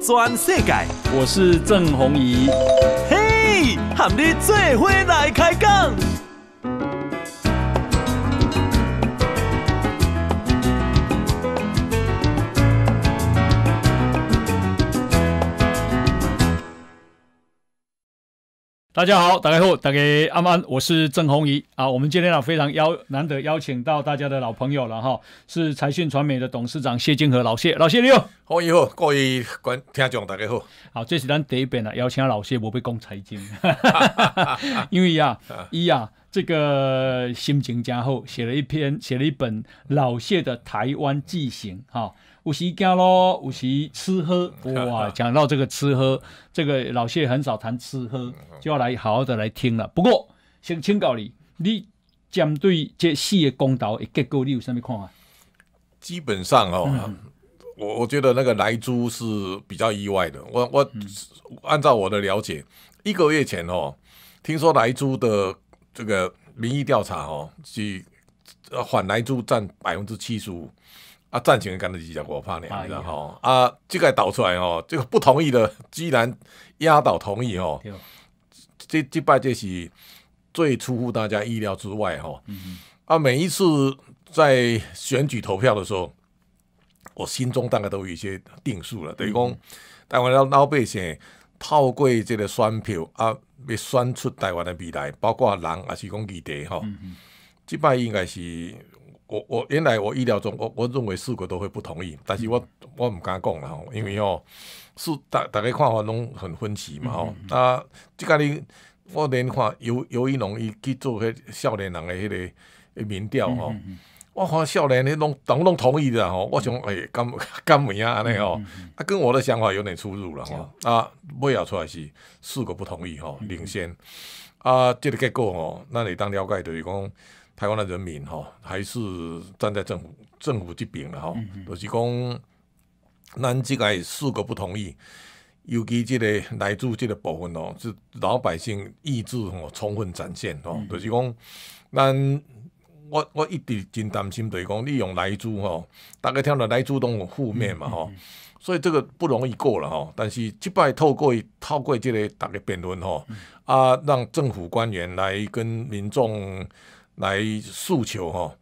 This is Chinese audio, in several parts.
转世界，我是郑宏仪，嘿，和你最伙来开讲。大家好，大家好，大家安安，我是郑红怡啊。我们今天啊，非常邀难得邀请到大家的老朋友了哈，是财讯传媒的董事长谢金河老谢，老谢你好，红以好，各位观听众大家好，好，这是咱第一遍了，邀请老谢，我被讲财经，因为呀，一呀，这个心情加厚，写了一篇，写了一本老谢的台湾记行哈。有时惊咯，有时吃喝。哇，讲到这个吃喝，这个老谢很少谈吃喝，就要来好好的来听了。不过，先请教你，你针对这四个公投的结果，你有什么看法？基本上哦，我我觉得那个来珠是比较意外的。我我按照我的了解，一个月前哦，听说来珠的这个民意调查哦，是反来珠占百分之七十五。啊，赞成的甘子只只国怕你，你知道吼？啊，这个导出来哦，这个不同意的居然压倒同意哦，这这摆就是最出乎大家意料之外吼。啊，每一次在选举投票的时候，我心中大概都有一些定数了，等于讲台湾老老百姓透过这个选票啊，被选出台湾的未来，包括人也是讲基地哈。这摆应该是。我我原来我意料中，我我认为四个都会不同意，但是我我唔敢讲啦吼，因为吼四大大家看法拢很分歧嘛吼。啊，即家里我连看尤尤以龙伊去做迄少年人的迄个民调吼。我看少年的拢等拢同意的吼，我想诶，干咁啊安尼吼，啊，跟我的想法有点出入了吼。啊，尾后出来是四个不同意吼，领先。啊，这个结果吼，咱会当了解就是讲。台湾的人民吼，还是站在政府政府这边的哈。就是讲，咱这个四个不同意，尤其这个来自这个部分哦，是老百姓意志吼充分展现哦。就是讲，咱我我一直真担心，就是讲利用来自吼，大家听到来主都负面嘛哈，所以这个不容易过了吼，但是这摆透过透过这个大家辩论吼，啊，让政府官员来跟民众。来诉求哈，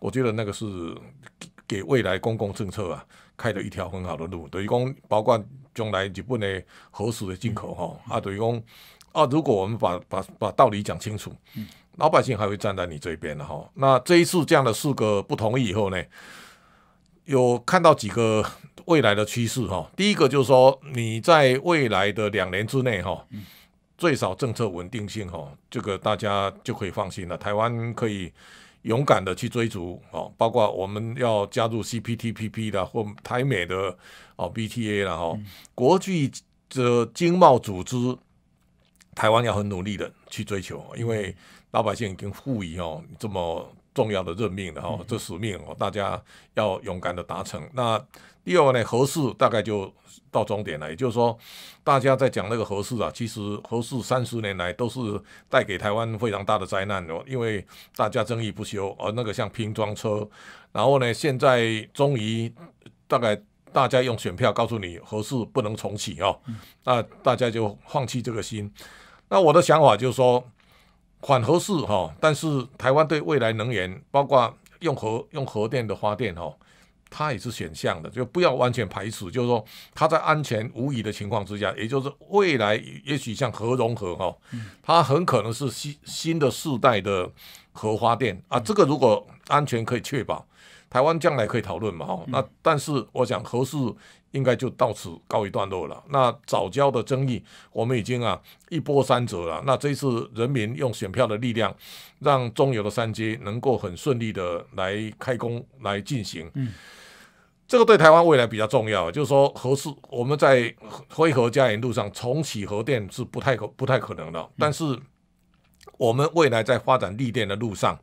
我觉得那个是给未来公共政策啊开了一条很好的路。等于公包括将来就不能核实的进口哈啊等于公啊，如果我们把把把道理讲清楚，老百姓还会站在你这边的哈。那这一次这样的四个不同意以后呢，有看到几个未来的趋势哈。第一个就是说你在未来的两年之内哈。最少政策稳定性，哈，这个大家就可以放心了。台湾可以勇敢的去追逐，哦，包括我们要加入 CPTPP 的或台美的哦 BTA 了，哦，国际的经贸组织，台湾要很努力的去追求，因为老百姓已经赋予哦这么重要的任命了，哦，这使命哦，大家要勇敢的达成。那。第二个呢，合适大概就到终点了。也就是说，大家在讲那个合适啊，其实合适三十年来都是带给台湾非常大的灾难哦，因为大家争议不休，而那个像拼装车，然后呢，现在终于大概大家用选票告诉你，合适不能重启哦，那大家就放弃这个心。那我的想法就是说，缓和四哈，但是台湾对未来能源，包括用核用核电的发电哈。它也是选项的，就不要完全排斥，就是说，它在安全无疑的情况之下，也就是未来也许像核融合哦，它很可能是新新的世代的核发电啊。这个如果安全可以确保，台湾将来可以讨论嘛哈。那但是我想核事应该就到此告一段落了。那早教的争议我们已经啊一波三折了。那这次人民用选票的力量，让中油的三阶能够很顺利的来开工来进行。嗯。这个对台湾未来比较重要，就是说核是我们在灰核家园路上重启核电是不太不太可能的，但是我们未来在发展绿电的路上，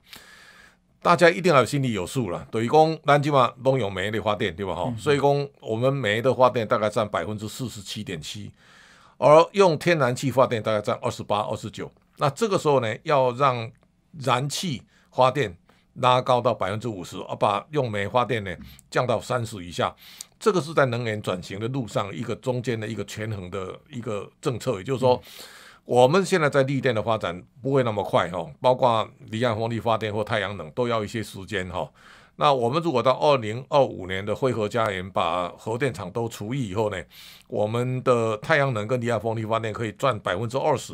大家一定要心里有数了。于工、南京嘛，都有煤的发电，对吧？哈，所以工我们煤的发电大概占百分之四十七点七，而用天然气发电大概占二十八、二十九。那这个时候呢，要让燃气发电。拉高到百分之五十，而把用煤发电呢降到三十以下，这个是在能源转型的路上一个中间的一个权衡的一个政策。也就是说，我们现在在绿电的发展不会那么快哈，包括离岸风力发电或太阳能都要一些时间哈。那我们如果到二零二五年的汇合家园，把核电厂都除以以后呢，我们的太阳能跟低压风力发电可以赚百分之二十，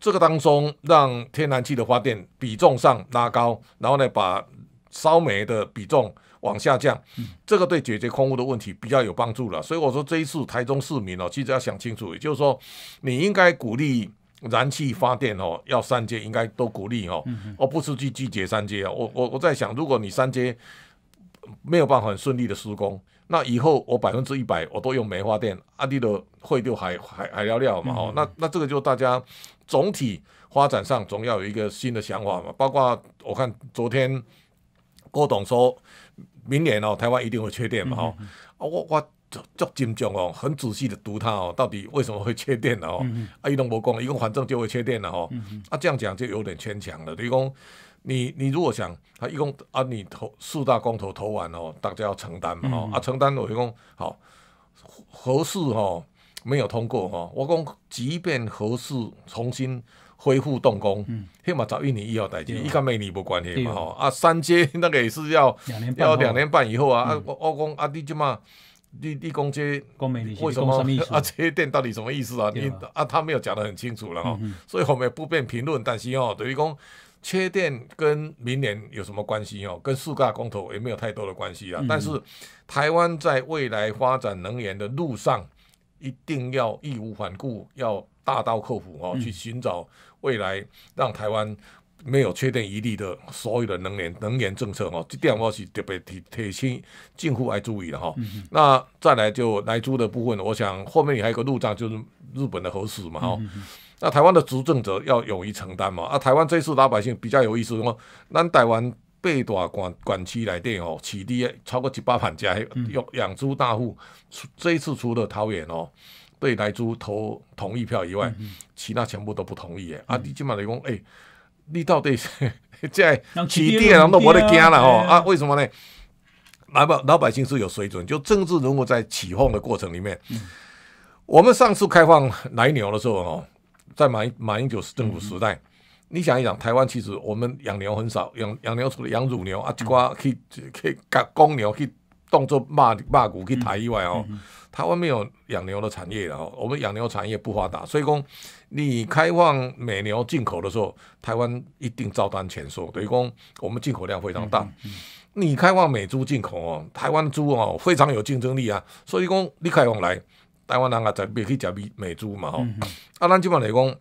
这个当中让天然气的发电比重上拉高，然后呢把烧煤的比重往下降，这个对解决空污的问题比较有帮助了。所以我说这一次台中市民哦，其实要想清楚，也就是说你应该鼓励。燃气发电哦，要三阶应该都鼓励哦，我不是去拒绝三阶啊，我我我在想，如果你三阶没有办法很顺利的施工，那以后我百分之一百我都用煤发电，阿弟的会丢海海海料料嘛哦，那那这个就大家总体发展上总要有一个新的想法嘛，包括我看昨天郭董说明年哦台湾一定会缺电嘛哦，我我。足金重哦，很仔细的读他哦，到底为什么会缺电哦？啊，移动没工，移动反正就会缺电了哦。啊，这样讲就有点牵强了。你讲，你你如果想他一共啊，你投四大工头投完哦，大家要承担嘛。啊，承担我就讲好合适哦，没有通过哦。我讲，即便合适重新恢复动工，起码早一年以后代建，伊甲明年无关系嘛。哦，啊，三阶 那个也是要要两年半以后啊。啊，我我讲啊，你即嘛。你你讲些为什么啊？缺 电到底什么意思啊？你啊，他没有讲的很清楚了哦，所以我们不便评论。但是哦，等于讲缺电跟明年有什么关系哦？跟四大公投也没有太多的关系啊。但是台湾在未来发展能源的路上，一定要义无反顾，要大刀阔斧哦，去寻找未来，让台湾。没有确定一例的所有的能源能源政策哦，这点我是特别提提醒政府来注意的哈。那再来就来猪的部分，我想后面还有个路障，就是日本的核实嘛哈。那台湾的执政者要勇于承担嘛。啊，台湾这次老百姓比较有意思，哦，咱台湾八大管管区来电哦，起里超过一百万家养养猪大户，这一次除了桃园哦，对来猪投同意票以外，其他全部都不同意耶。啊，你起码来讲，哎。你到底在起电，人都没得惊了哦！啊，为什么呢？老百老百姓是有水准，就政治人物在起哄的过程里面。我们上次开放奶牛的时候哦，在马马英九政府时代，你想一想，台湾其实我们养牛很少，养养牛除了养乳牛啊，只瓜去去搞公牛去。动作骂骂股去台以外哦，台湾没有养牛的产业的哦，我们养牛产业不发达，所以讲你开放美牛进口的时候，台湾一定照单全收。等于讲我们进口量非常大，你开放美猪进口哦，台湾猪哦非常有竞争力啊，所以讲你开放来，台湾人啊才别去吃美美猪嘛哦。啊，咱基本来讲，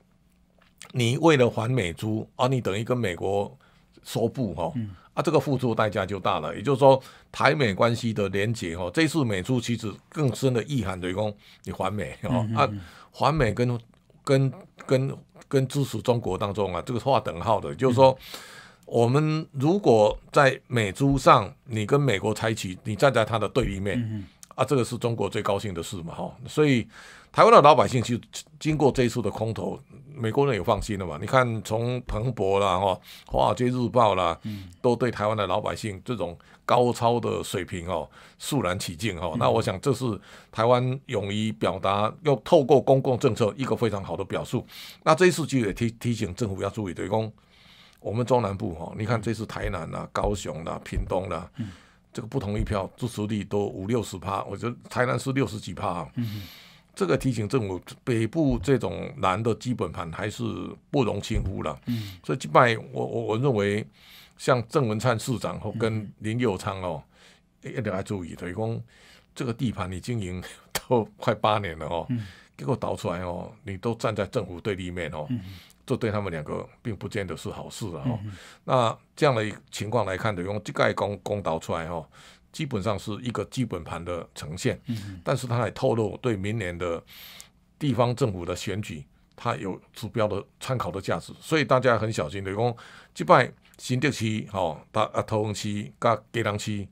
你为了还美猪，啊，你等于跟美国说不哦。他这个付出代价就大了，也就是说，台美关系的连结哦，这次美中其实更深的意涵，对公，你还美哦，还美跟跟跟跟支持中国当中啊，这个划等号的，就是说，我们如果在美珠上，你跟美国采取，你站在他的对立面，啊，这个是中国最高兴的事嘛，哈，所以。台湾的老百姓去经过这一次的空投，美国人也放心了嘛？你看，从彭博啦、华尔街日报啦，都对台湾的老百姓这种高超的水平哦肃然起敬哈。那我想，这是台湾勇于表达，又透过公共政策一个非常好的表述。那这一次就也提提醒政府要注意对公，我们中南部哈，你看这次台南啦、高雄啦、屏东啦，这个不同意票支持率都五六十趴，我觉得台南是六十几趴啊。这个提醒政府北部这种难的基本盘还是不容轻忽了。嗯，所以基迈我我我认为，像郑文灿市长或跟林佑昌哦，一定要注意，等于讲这个地盘你经营都快八年了哦，结果倒出来哦，你都站在政府对立面哦，这对他们两个并不见得是好事啊。那这样的情况来看的，用基迈公公导出来哦。基本上是一个基本盘的呈现，但是他也透露对明年的地方政府的选举，他有指标的参考的价值，所以大家很小心。比如讲，击摆新竹区、哦，大啊头翁区、甲基南区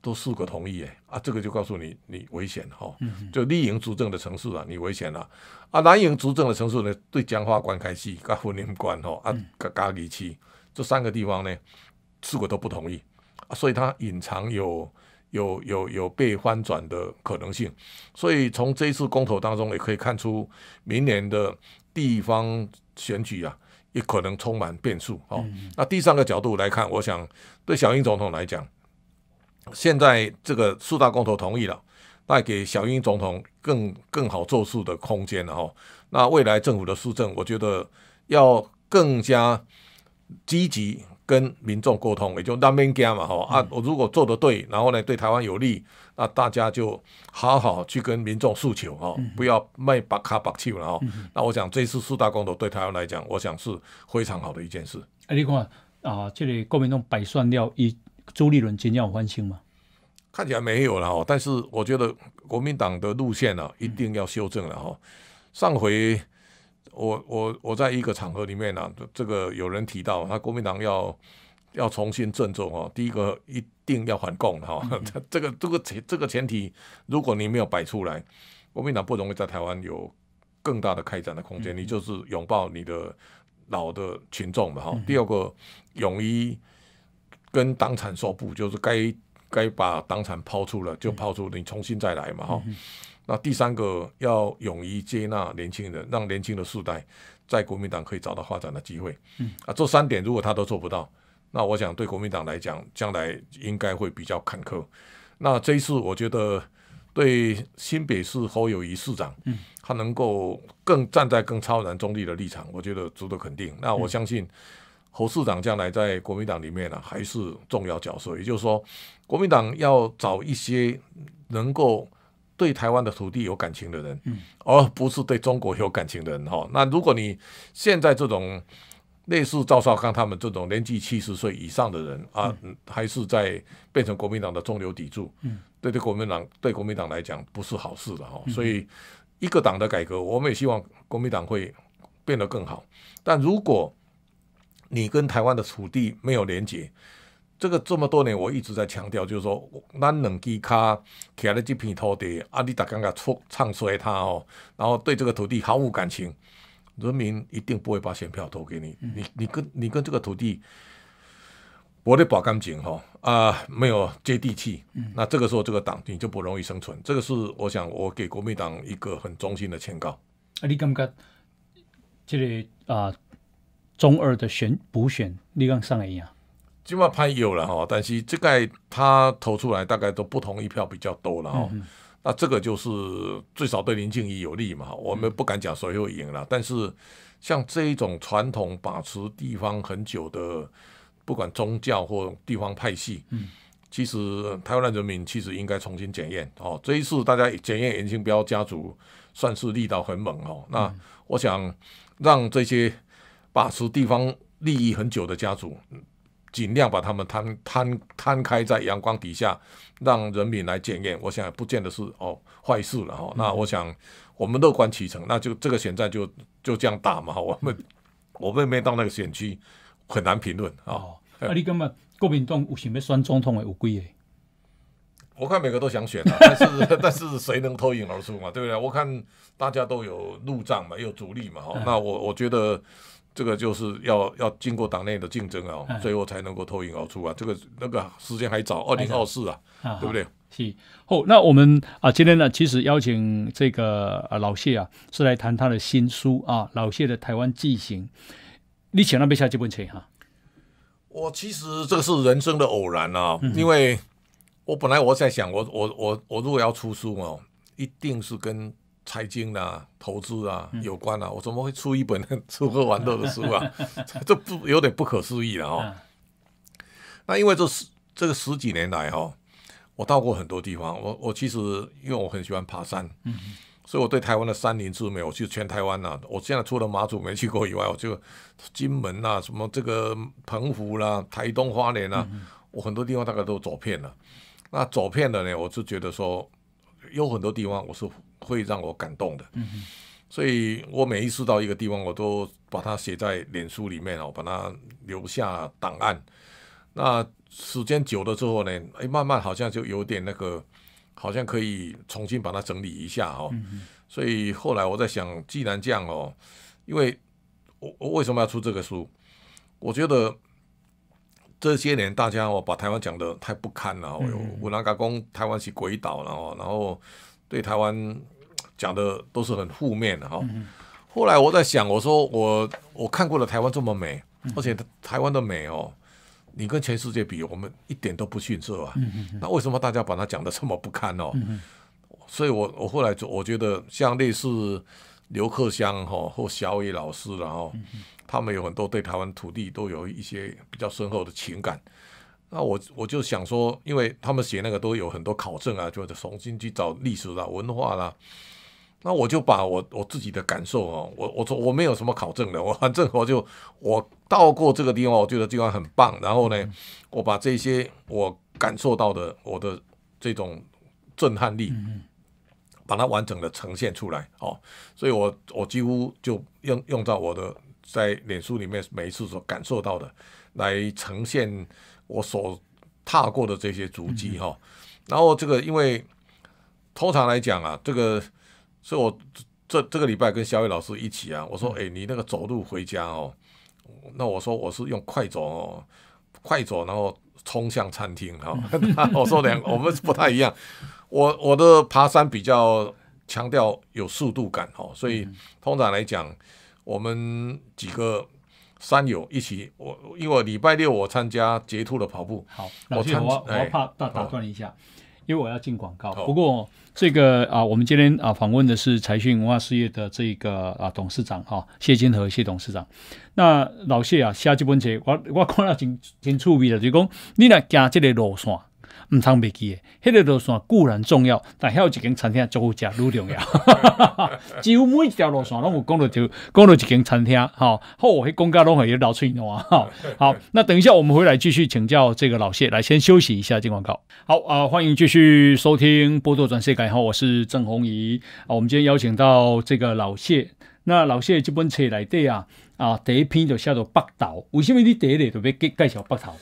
都四个同意诶，啊，这个就告诉你你危险了，哦，就绿营执政的城市啊，你危险了。啊，蓝营执政的城市呢，对江化馆、开始甲婚姻馆、哦，啊、甲甲里区这三个地方呢，四个都不同意。所以它隐藏有有有有被翻转的可能性，所以从这一次公投当中也可以看出，明年的地方选举啊，也可能充满变数。好，那第三个角度来看，我想对小英总统来讲，现在这个四大公投同意了，带给小英总统更更好做事的空间了。哈，那未来政府的施政，我觉得要更加积极。跟民众沟通，也就拉面羹嘛，吼啊！我如果做得对，然后呢，对台湾有利，那大家就好好去跟民众诉求，哦，不要卖白卡白球了，吼。那我想这次四大公投对台湾来讲，我想是非常好的一件事。啊，你看啊，这里国民党摆算掉以朱立伦接有欢庆吗？看起来没有了，但是我觉得国民党的路线呢，一定要修正了，哈。上回。我我我在一个场合里面呢，这个有人提到，他国民党要要重新振作哦，第一个一定要反共哈，这个这个前这个前提，如果你没有摆出来，国民党不容易在台湾有更大的开展的空间，你就是拥抱你的老的群众嘛哈。第二个，勇于跟党产说不，就是该该把党产抛出了就抛出，你重新再来嘛哈。那第三个要勇于接纳年轻人，让年轻的世代在国民党可以找到发展的机会。嗯啊，这三点如果他都做不到，那我想对国民党来讲，将来应该会比较坎坷。那这一次我觉得对新北市侯友谊市长，嗯，他能够更站在更超然中立的立场，我觉得值得肯定。那我相信侯市长将来在国民党里面呢，还是重要角色。也就是说，国民党要找一些能够。对台湾的土地有感情的人，嗯，而不是对中国有感情的人，哈。那如果你现在这种类似赵少康他们这种年纪七十岁以上的人啊，还是在变成国民党的中流砥柱，嗯，对，对，国民党对国民党来讲不是好事的，哈。所以一个党的改革，我们也希望国民党会变得更好。但如果你跟台湾的土地没有连结，这个这么多年，我一直在强调，就是说，咱两地看，看在这片土地，啊，你大家讲讲，唱衰他哦，然后对这个土地毫无感情，人民一定不会把选票投给你，你你跟你跟这个土地，我得保干净哈，啊，没有接地气，那这个时候这个党你就不容易生存，这个是我想我给国民党一个很衷心的劝告。啊，你感觉，这个啊，中二的选补选，你讲上来一样。金马拍有了哈，但是这个他投出来大概都不同意票比较多了哈。那这个就是最少对林静怡有利嘛我们不敢讲谁会赢了，但是像这一种传统把持地方很久的，不管宗教或地方派系，嗯，其实台湾人民其实应该重新检验哦。这一次大家检验严庆彪家族算是力道很猛哦。那我想让这些把持地方利益很久的家族，尽量把他们摊摊摊开在阳光底下，让人民来检验。我想不见得是哦坏事了哦。那我想我们乐观其成，那就这个选战就就这样打嘛。我们我们没到那个选区，很难评论啊。那你根本国民党有想要选总统的有龟耶？我看每个都想选啊，但是但是谁能脱颖而出嘛？对不对？我看大家都有路障嘛，有阻力嘛。哈，那我我觉得。这个就是要要经过党内的竞争啊，最后才能够脱颖而出啊。这个那个时间还早，二零二四啊，对不对？是。哦，那我们啊，今天呢，其实邀请这个啊老谢啊，是来谈他的新书啊，老谢的《台湾纪行》。你请他背下这本书哈？我其实这个是人生的偶然啊，因为我本来我在想，我我我我如果要出书哦，一定是跟。财经啊、投资啊，有关啊。我怎么会出一本吃 喝玩乐的书啊？这不有点不可思议了哦。那因为这十这个十几年来哈，我到过很多地方。我我其实因为我很喜欢爬山，所以我对台湾的山林之美，我去全台湾呐。我现在除了马祖没去过以外，我就金门呐，什么这个澎湖啦、台东花莲啦，我很多地方大概都走遍了。那走遍了呢，我就觉得说，有很多地方我是。会让我感动的，所以我每一次到一个地方，我都把它写在脸书里面哦，把它留下档案。那时间久了之后呢，哎，慢慢好像就有点那个，好像可以重新把它整理一下哦。所以后来我在想，既然这样哦，因为我我为什么要出这个书？我觉得这些年大家哦把台湾讲的太不堪了，我那嘎讲台湾是鬼岛，了哦，然后对台湾。讲的都是很负面的哈。后来我在想，我说我我看过了台湾这么美，而且台湾的美哦，你跟全世界比，我们一点都不逊色啊。那为什么大家把它讲的这么不堪哦？所以我我后来就我觉得像类似刘克香、哈或小雨老师然后他们有很多对台湾土地都有一些比较深厚的情感。那我我就想说，因为他们写那个都有很多考证啊，就重新去找历史啦、文化啦。那我就把我我自己的感受啊，我我说我没有什么考证的，我反正我就我到过这个地方，我觉得地方很棒。然后呢，我把这些我感受到的我的这种震撼力，把它完整的呈现出来。哦，所以我我几乎就用用到我的在脸书里面每一次所感受到的，来呈现我所踏过的这些足迹哈。然后这个因为通常来讲啊，这个。所以，我这这个礼拜跟肖伟老师一起啊，我说，哎，你那个走路回家哦，那我说我是用快走哦，快走，然后冲向餐厅啊。我说两，我们不太一样，我我的爬山比较强调有速度感哦，所以通常来讲，我们几个山友一起，我因为礼拜六我参加捷兔的跑步，好，我去，我我怕打打断一下，因为我要进广告，不过。这个啊，我们今天啊访问的是财讯文化事业的这个啊董事长啊谢金和谢董事长。那老谢啊，下这本书我我看了真真趣味的，就讲你来行这个路线。唔通袂记嘅，迄个路线固然重要，但遐有一间餐厅足够食，愈重要。几乎每一条路线拢有讲到桥，公路一间餐厅，好，后我会公告拢会有劳出来喏。好，好，那等一下我们回来继续请教这个老谢，来先休息一下，进广告。好啊，欢迎继续收听《波多转世》。改》后我是郑红怡啊，我们今天邀请到这个老谢。那老谢这本册来底啊啊，第一篇就写到北岛，为什么你第一页就要介介绍北岛？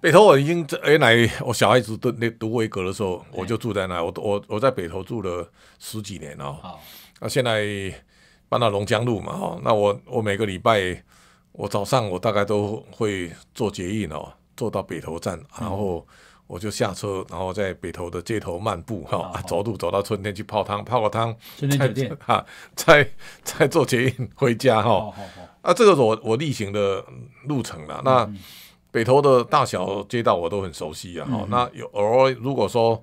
北头，我已经原来我小孩子读读维格的时候，我就住在那。我我我在北头住了十几年哦。啊，现在搬到龙江路嘛。哦，那我我每个礼拜，我早上我大概都会坐捷运哦，坐到北头站，然后我就下车，然后在北头的街头漫步哈，走路走到春天去泡汤，泡个汤。春天酒店。啊，再再坐捷运回家哈。好啊，这个是我我例行的路程了。那。北投的大小街道我都很熟悉啊！哈，那有偶尔如果说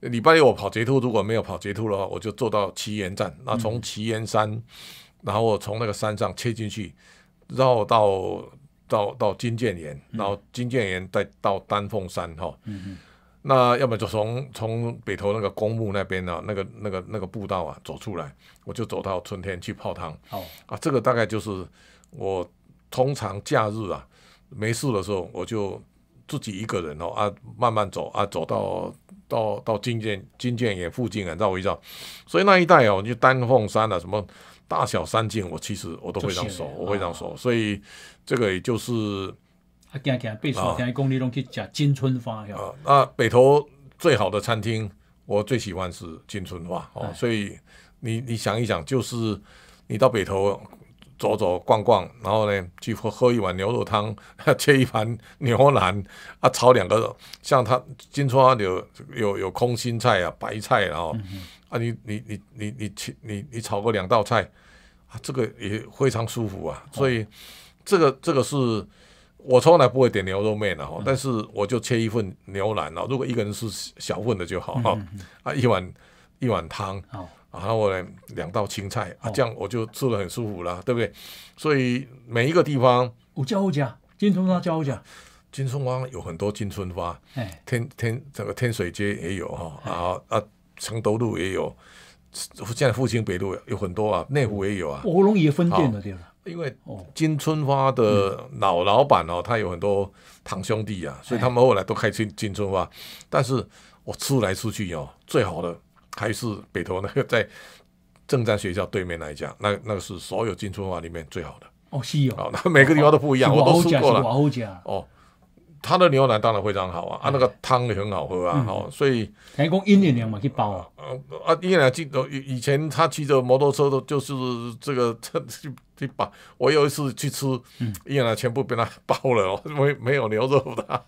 礼拜六我跑捷兔，如果没有跑捷兔的话，我就坐到奇岩站，那从奇岩山，然后我从那个山上切进去，绕到到到金剑岩，然后金剑岩再到丹凤山哈。嗯那要么就从从北投那个公墓那边啊，那个那个那个步道啊走出来，我就走到春天去泡汤。哦。啊，这个大概就是我通常假日啊。没事的时候，我就自己一个人哦啊，慢慢走啊，走到到到金建金建也附近啊，绕一绕。所以那一带哦，你就丹凤山啊，什么大小山径，我其实我都非常熟，我非常熟。所以这个也就是啊，行行，拢去金春花，啊，那北投最好的餐厅，我最喜欢是金春花哦。所以你你想一想，就是你到北投。走走逛逛，然后呢，去喝喝一碗牛肉汤，切一盘牛腩，啊，炒两个像他，金川有有有空心菜啊，白菜，然后啊，你你你你你切，你你炒个两道菜啊，这个也非常舒服啊，所以这个这个是我从来不会点牛肉面的哈，但是我就切一份牛腩了，如果一个人是小份的就好哈，啊，一碗一碗汤。然后我来两道青菜啊，这样我就吃的很舒服了，对不对？所以每一个地方，我叫我讲，金春花叫我讲，金春花有很多金春花，天天这个天水街也有哈，啊啊城德路也有，现在复兴北路有很多啊，内湖也有啊，卧龙也分店的地方，因为金春花的老老板哦，他有很多堂兄弟啊，所以他们后来都开金金春花，但是我出来出去哦，最好的。还是北投那个在正善学校对面那一家，那那个是所有进春啊里面最好的。哦，是哦。那每个地方都不一样，我都吃过。了。哦，他的牛奶当然非常好啊，啊那个汤也很好喝啊，哦，所以。听讲伊奶奶嘛去包啊。啊，伊奶奶进，以以前他骑着摩托车都就是这个 去去包。我有一次去吃，一奶奶全部被他包了哦，没没有牛肉的，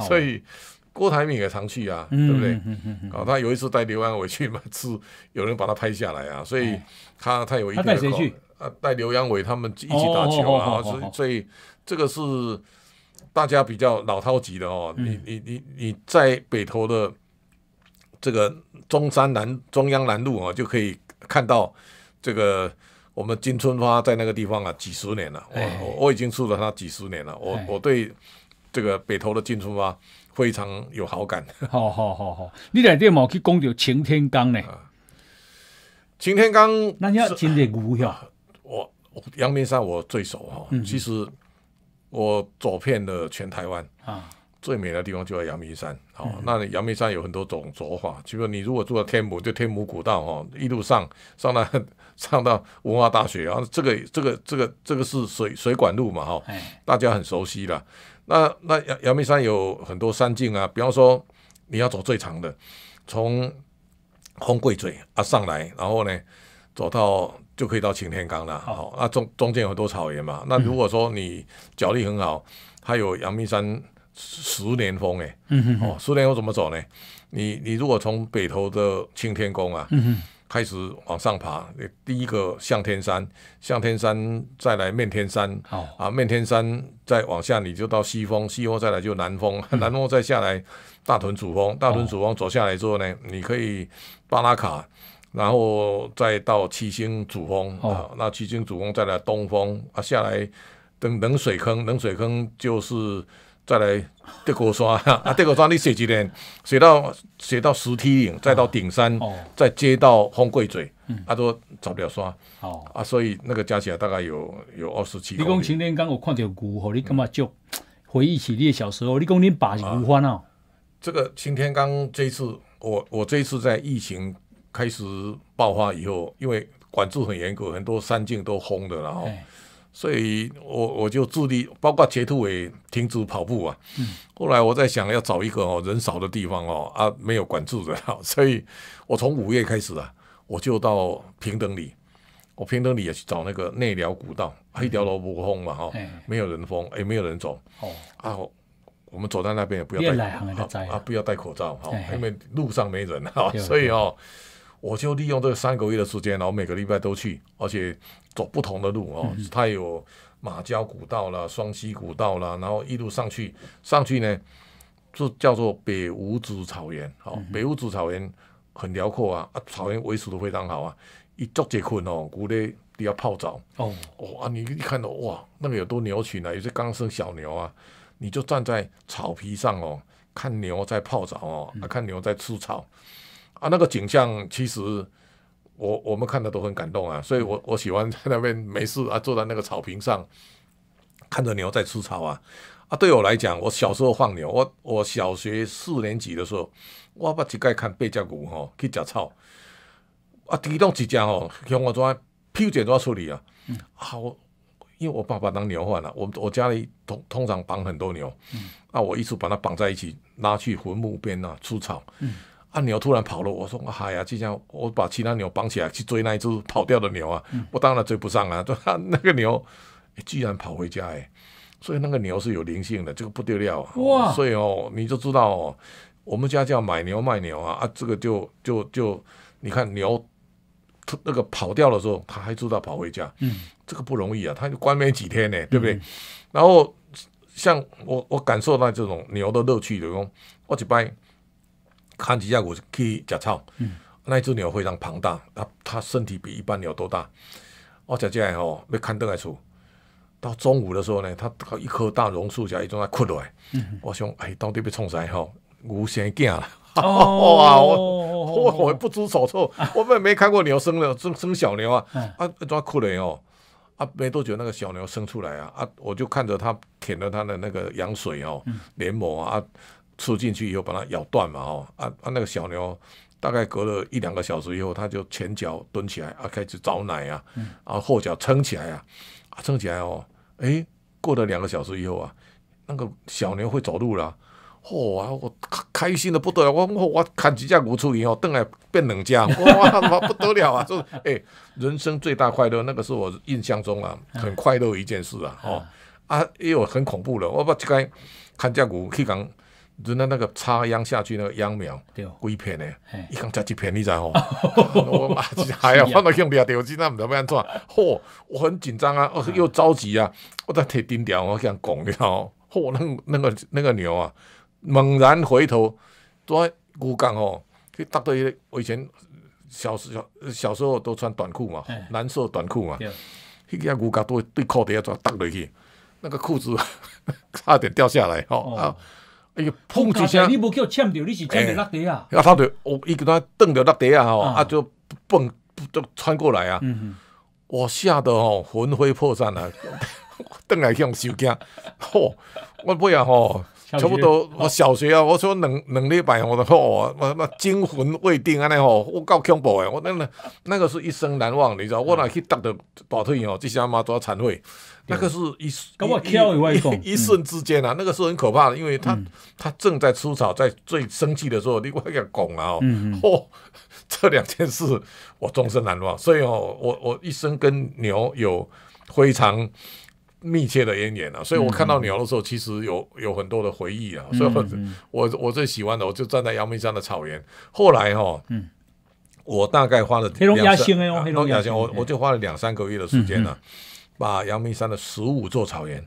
所以。郭台铭也常去啊，对不对？啊，他有一次带刘阳伟去嘛，是有人把他拍下来啊，所以他他有一个他带啊，带刘阳伟他们一起打球啊，所以所以这个是大家比较老套级的哦。你你你你在北投的这个中山南中央南路啊，就可以看到这个我们金春花在那个地方啊，几十年了，我我已经住了他几十年了，我我对这个北投的金春花。非常有好感。好好好好，你来这嘛去讲到擎天刚呢？擎天刚，那你要真的古呀？我，阳明山我最熟哈。其实我走遍了全台湾啊，最美的地方就在阳明山。好，那阳明山有很多种走法，就、如说你如果住到天母，就天母古道哈，一路上上到 上到文化大学，然后这个这个这个这个是水水管路嘛哈，大家很熟悉了。那那阳阳明山有很多山径啊，比方说你要走最长的，从红桂嘴啊上来，然后呢走到就可以到擎天岗了。好，那中中间有很多草原嘛。那如果说你脚力很好，还有阳明山十年峰哎。嗯哼。哦，十年峰怎么走呢？你你如果从北头的青天宫啊。开始往上爬，第一个向天山，向天山再来面天山，哦啊面天山再往下你就到西峰，西峰再来就南峰，南峰再下来大屯主峰，大屯主峰走下来之后呢，你可以巴拉卡，然后再到七星主峰，哦那七星主峰再来东峰，啊下来等等水坑，冷水坑就是。再来德古山 啊！德国山，你写几年，写到写到石梯岭，再到顶山，再接到红桂嘴，啊都走不了山。哦，啊，所以那个加起来大概有有二十七你讲擎天刚我看到古吼，你干嘛就回忆起你的小时候？你讲你爸是古欢啊？这个擎天刚这一次，我我这一次在疫情开始爆发以后，因为管制很严格，很多山径都封的，然后。所以，我我就助力，包括截图尾停止跑步啊。嗯。后来我在想要找一个哦人少的地方哦，啊，没有管住的。所以，我从五月开始啊，我就到平等里，我平等里也去找那个内寮古道，一条路不封嘛哈，没有人封，哎，没有人走。哦。啊，我们走在那边也不要戴。啊，不要戴口罩哈，因为路上没人啊，所以哦。我就利用这三个月的时间，然后每个礼拜都去，而且走不同的路哦。它有马交古道了、双溪古道了，然后一路上去，上去呢就叫做北五子草原。哦，北五子草原很辽阔啊，草原维持都非常好啊。一足就困哦，古在底下泡澡哦。哇，你一看到哇，那个有多牛群啊，有些刚生小牛啊，你就站在草皮上哦，看牛在泡澡哦，啊，看牛在吃草。啊，那个景象其实我我们看的都很感动啊，所以，我我喜欢在那边没事啊，坐在那个草坪上，看着牛在吃草啊。啊，对我来讲，我小时候放牛，我我小学四年级的时候，我把爸盖看背加骨吼去吃草啊，第一几只吼，像我怎票子怎处理啊？好，因为我爸爸当牛贩了，我我家里通通常绑很多牛，啊，我一直把它绑在一起，拉去坟墓边啊，吃草。啊！牛突然跑了，我说：“嗨呀，就像我把其他牛绑起来去追那一只跑掉的牛啊！我当然追不上啊！对吧？那个牛居然跑回家哎！所以那个牛是有灵性的，这个不得了哇！所以哦，你就知道哦，我们家叫买牛卖牛啊啊！这个就就就你看牛，那个跑掉的时候，它还知道跑回家，嗯，这个不容易啊！它就关没几天呢，对不对？然后像我我感受到这种牛的乐趣的哦，我去掰。”看几下我去食草，那只牛非常庞大，它它身体比一般牛都大。我在这吼，要看到个处。到中午的时候呢，它一棵大榕树，下，一种在哭了。我想，哎，到底被创啥？吼，牛生仔了！哦，我我不知所措，我们没看过牛生了，生生小牛啊。啊，一种哭了哦。啊，没多久那个小牛生出来啊，啊，我就看着它舔着它的那个羊水哦，黏膜啊。吃进去以后把它咬断嘛，哦，啊，啊，那个小牛大概隔了一两个小时以后，它就前脚蹲起来，啊，开始找奶啊，啊，后脚撑起来啊，啊，撑起来哦，哎，过了两个小时以后啊，那个小牛会走路了，哦啊，我开心的不得了，我我我砍几只牛出以后，等来变冷家，哇，妈不得了啊，说哎，人生最大快乐，那个是我印象中啊，很快乐一件事啊，哦，啊，也有很恐怖的，我把这个砍架骨去讲。人家那个插秧下去那个秧苗，规片的，一扛才几片，你知？吼，我嘛，哎呀，放到乡里啊，对，我今天知道要安怎，嚯，我很紧张啊，又着急啊，我再腿钉条，我这样拱了，嚯，那那个那个牛啊，猛然回头，在牛角吼，去到一个。我以前小时小小时候都穿短裤嘛，蓝色短裤嘛，那个牛角都对裤底啊，就搭落去，那个裤子 差点掉下来，吼哎呀！砰！一声，你无叫我抢到，你是抢着落地啊！啊，翻到我，伊嗰单蹬到落地啊！吼，啊就蹦就穿过来啊！嗯我吓得吼魂飞魄散啊！邓来向收惊，吼我尾啊吼。差不多，我小学啊，我说能能力摆，我都吼，我他妈惊魂未定啊！那吼，我够恐怖诶，我那那那个是一生难忘，你知道？我那去打的保腿哦，这些妈都要忏悔。那个是一我一瞬之间啊，那个是很可怕的，因为他他正在吃草，在最生气的时候，你我一拱啊，哦，这两件事我终身难忘，所以哦，我我一生跟牛有非常。密切的渊源啊，所以我看到鸟的时候，其实有有很多的回忆啊。所以，我我最喜欢的，我就站在阳明山的草原。后来哈，嗯，我大概花了黑龙江黑龙江，我我就花了两三个月的时间呢，把阳明山的十五座草原，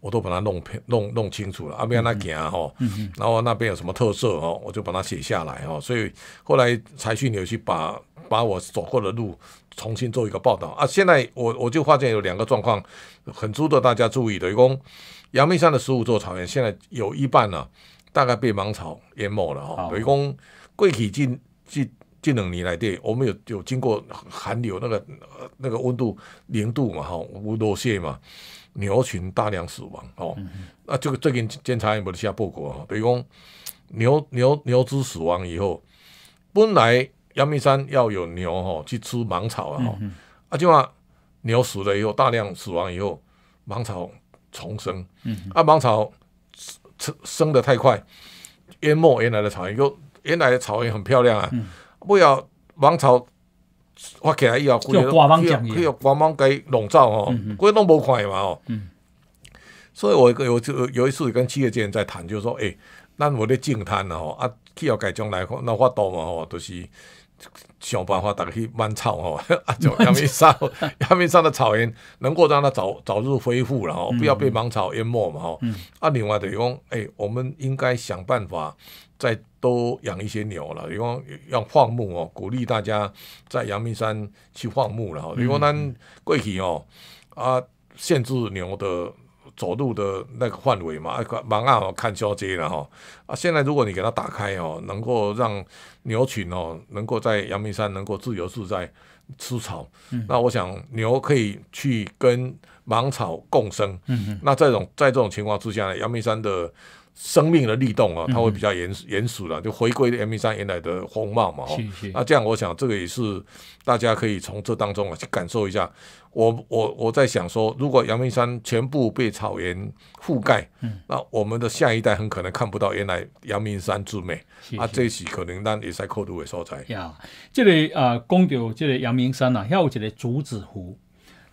我都把它弄弄弄清楚了。阿边那行哦，嗯然后那边有什么特色哦，我就把它写下来哦。所以后来才去鸟去把把我走过的路重新做一个报道啊。现在我我就发现有两个状况。很值得大家注意。等于讲，阳明山的十五座草原现在有一半呢，大概被芒草淹没了哈。等于讲，过去近近近两年来，对，我们有有经过寒流那个那个温度零度嘛哈，乌落雪嘛，牛群大量死亡哦。那这个最近监察院不是下报告啊？等于讲，牛牛牛只死亡以后，本来阳明山要有牛哈去吃芒草啊哈，啊就话。鸟死了以后，大量死亡以后，芒草重生。嗯，啊，芒草生生的太快，淹没原来的草原。又原来的草原很漂亮啊。嗯，不要芒草发起来以后，就光芒给笼罩哦。嗯，拢无看快嘛哦。嗯，所以我有就有一次跟企业界人在谈，就说：哎，那我的净滩哦，啊，气候改将来那发多嘛？哦，都是。想办法家去蛮草哦，啊，阳明山，阳明山的草原能够让它早早日恢复了后不要被盲草淹没嘛嗯、啊，另外的讲，哎，我们应该想办法再多养一些牛了，用让放牧哦，鼓励大家在阳明山去放牧了哦。比如咱过去哦，啊，限制牛的。走路的那个范围嘛，盲啊看交接了哈啊！现在如果你给它打开哦，能够让牛群哦能够在阳明山能够自由自在吃草，那我想牛可以去跟芒草共生。嗯那这种在这种情况之下呢，阳明山的。生命的律动啊，它会比较严严肃了，就回归阳明山原来的风貌嘛。哦，那这样我想，这个也是大家可以从这当中啊去感受一下。我我我在想说，如果阳明山全部被草原覆盖，嗯，那我们的下一代很可能看不到原来阳明山之美。啊，这是可能咱也在过度的所在。呀，这个啊，讲到这个阳明山啊，还有这个竹子湖。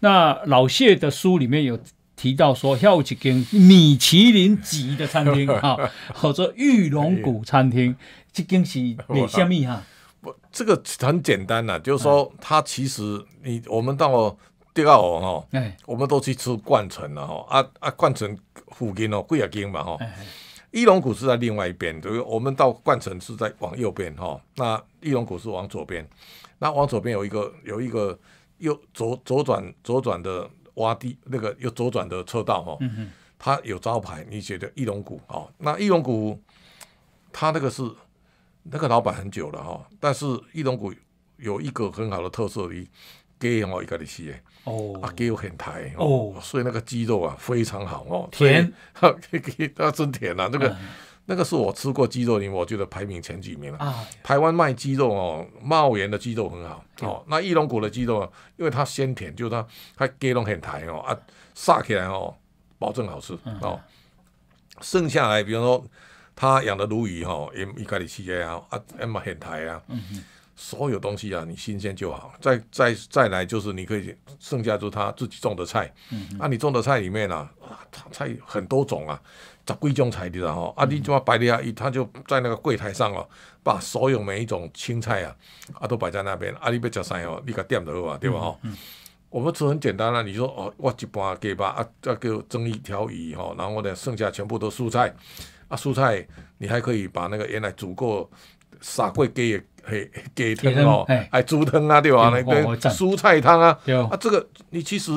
那老谢的书里面有。提到说，有一间米其林级的餐厅 哈，叫做玉龙谷餐厅。这间是为什么哈？不，这个很简单啊，就是说，它其实你我们到第二哦，我们都去吃冠城了哦，啊啊，冠城附近哦，贵啊间嘛哈。玉龙谷是在另外一边，就是我们到冠城是在往右边哈，那玉龙谷是往左边，那往左边有一个有一个右左左转左转的。挖地那个有左转的车道哈，它有招牌，你写的翼龙谷哦。那翼龙谷，它那个是那个老板很久了哈，但是翼龙谷有一个很好的特色，一给哦一个的企业哦，啊给又很台哦，所以那个鸡肉啊非常好哦，甜，给给它真甜啊那个。那个是我吃过鸡肉里，我觉得排名前几名了。啊，台湾卖鸡肉哦，茂源的鸡肉很好哦。那翼龙谷的鸡肉，因为它鲜甜，就是它它鸡龙很弹哦啊，炸起来哦，保证好吃哦。剩下来，比方说他养的鲈鱼哈，M 一开始七块啊，也 M 很弹啊。嗯所有东西啊，你新鲜就好。再再再来，就是你可以剩下就他自己种的菜。嗯。那你种的菜里面呢，啊，菜很多种啊。十几种菜的啦吼，啊，你怎啊摆的啊？伊他就在那个柜台上哦，把所有每一种青菜啊，啊，都摆在那边。啊，你要吃啥哦？你个点的好嘛，对吧？吼，我们吃很简单啊，你说哦，我一盘鸡巴啊，再给蒸一条鱼吼，然后呢，剩下全部都蔬菜。啊，蔬菜你还可以把那个原来煮过杀过鸡的嘿鸡汤哦，还猪汤啊，对吧？那个蔬菜汤啊，啊，这个你其实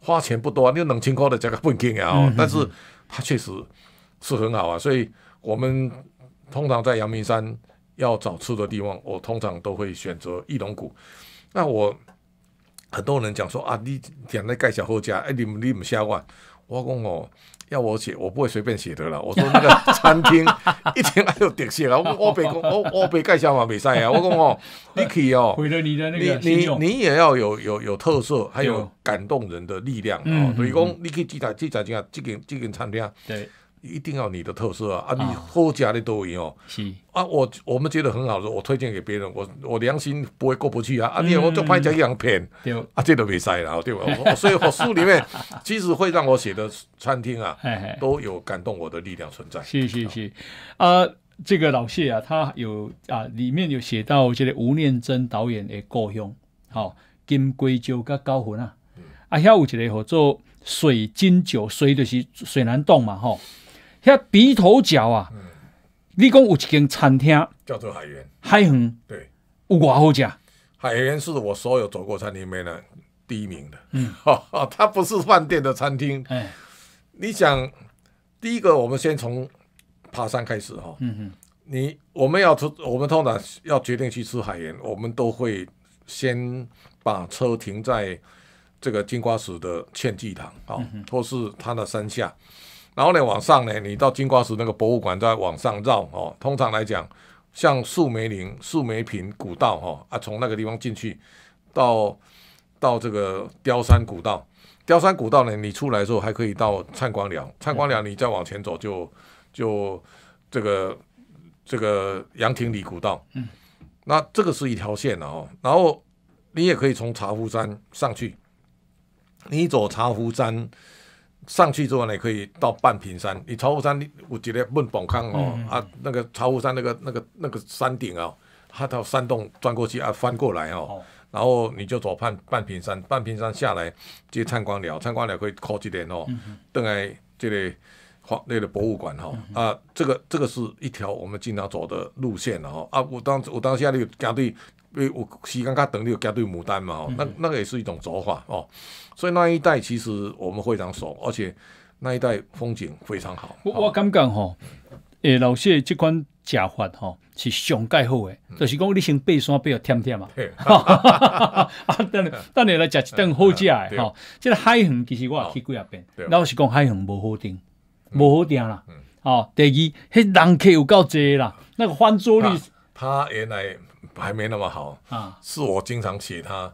花钱不多，你两千块的这个本金啊，但是。它确实是很好啊，所以我们通常在阳明山要找吃的地方，我通常都会选择翼龙谷。那我很多人讲说啊，你点那盖小后家，哎，你们你们下话，我讲哦。要我写，我不会随便写的啦。我说那个 餐厅，一听还有点色啊，我我被我我北介绍嘛，没赛啊。我讲哦，你去哦，你你你也要有有有特色，还有感动人的力量啊。所以讲，你去以记载记载这样这个这个餐厅。对。一定要你的特色啊！啊，你喝家的都一样。是啊，我我们觉得很好的，我推荐给别人，我我良心不会过不去啊！啊，你我就拍一张样片，啊，这都没晒了，对不？所以我书里面，即使会让我写的餐厅啊，都有感动我的力量存在。是是是，啊，这个老谢啊，他有啊，里面有写到这个吴念真导演的故乡，好金龟酒跟高魂啊，啊，遐有一个合做水晶酒，水就是水南洞嘛，吼。遐鼻头脚啊！你讲有一间餐厅叫做海源，海源对有外好食。海源是我所有走过餐厅里面第一名的。嗯，哈哈，它不是饭店的餐厅。哎，你想，第一个我们先从爬山开始哈。嗯嗯，你我们要吃，我们通常要决定去吃海源，我们都会先把车停在这个金瓜石的劝记堂啊，或是它的山下。然后呢，往上呢，你到金瓜石那个博物馆再往上绕哦。通常来讲，像树梅林、树梅坪古道哈啊，从那个地方进去，到到这个雕山古道。雕山古道呢，你出来的时候还可以到灿光寮，灿光寮你再往前走就就这个这个杨廷礼古道。嗯，那这个是一条线哦。然后你也可以从茶壶山上去，你走茶壶山。上去之后呢，可以到半屏山。你巢湖山，有一个问宝康哦，啊，那个巢湖山那个那个那个山顶哦，它到山洞转过去啊，翻过来哦，然后你就走半半屏山，半屏山下来接参观了，参观了可以靠几点哦，登来这个黄那个博物馆哈啊，这个这个是一条我们经常走的路线哦啊，我当我当下那个家队，因为我时间较短，那个家队牡丹嘛，那那个也是一种走法哦。所以那一带其实我们非常熟，而且那一带风景非常好。我我感觉吼，诶，老谢这款吃法吼是上盖好诶，就是讲你先爬山爬到天忝嘛。啊，等等你来吃一顿好食诶！吼，这个海恒其实我也去过一然老实讲，海恒无好订，无好订啦。哦，第二，迄人客有够侪啦，那个翻桌率怕原来还没那么好啊！是我经常写他，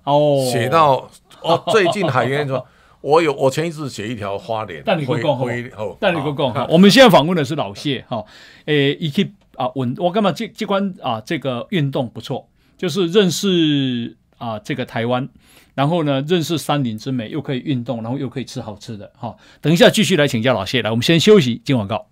写到哦，最近海燕说，我有我前一次写一条花脸，但你李国哦，但你国栋哈，我们现在访问的是老谢哈，诶，一起啊，稳，我干嘛这这关啊，这个运动不错，就是认识啊这个台湾，然后呢认识山林之美，又可以运动，然后又可以吃好吃的哈。等一下继续来请教老谢，来我们先休息，进广告。